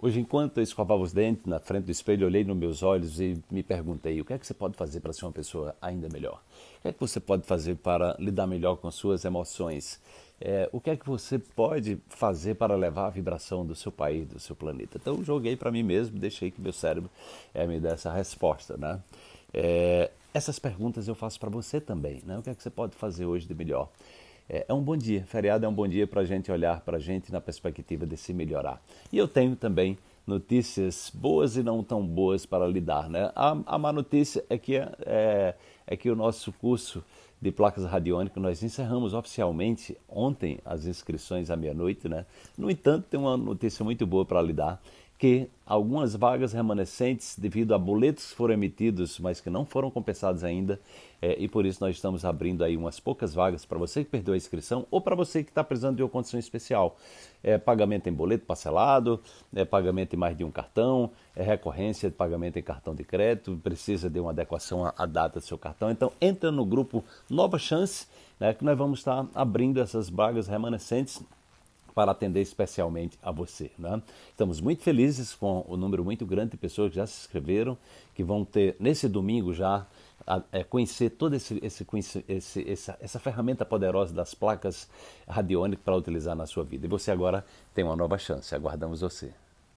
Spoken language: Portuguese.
Hoje, enquanto eu escovava os dentes na frente do espelho, olhei nos meus olhos e me perguntei: o que é que você pode fazer para ser uma pessoa ainda melhor? O que é que você pode fazer para lidar melhor com suas emoções? É, o que é que você pode fazer para levar a vibração do seu país, do seu planeta? Então, joguei para mim mesmo, deixei que meu cérebro é, me dê essa resposta, né? É, essas perguntas eu faço para você também, né? O que é que você pode fazer hoje de melhor? É, é, um bom dia. Feriado é um bom dia para a gente olhar para a gente na perspectiva de se melhorar. E eu tenho também notícias boas e não tão boas para lidar. Né? A, a má notícia é que é, é que o nosso curso de placas radiônicas nós encerramos oficialmente ontem as inscrições à meia-noite, né? No entanto, tem uma notícia muito boa para lhe dar, que algumas vagas remanescentes devido a boletos que foram emitidos, mas que não foram compensados ainda, é, e por isso nós estamos abrindo aí umas poucas vagas para você que perdeu a inscrição ou para você que está precisando de uma condição especial. É, pagamento em boleto parcelado, é, pagamento em mais de um cartão, é recorrência de pagamento em cartão de crédito, precisa de uma adequação à data do seu cartão. Então, entra no grupo Nova Chance, né, que nós vamos estar abrindo essas vagas remanescentes para atender especialmente a você. Né? Estamos muito felizes com o número muito grande de pessoas que já se inscreveram, que vão ter nesse domingo já a, é, conhecer toda esse, esse, esse, essa, essa, ferramenta poderosa das placas radiônicas para utilizar na sua vida. E você agora tem uma nova chance. Aguardamos você.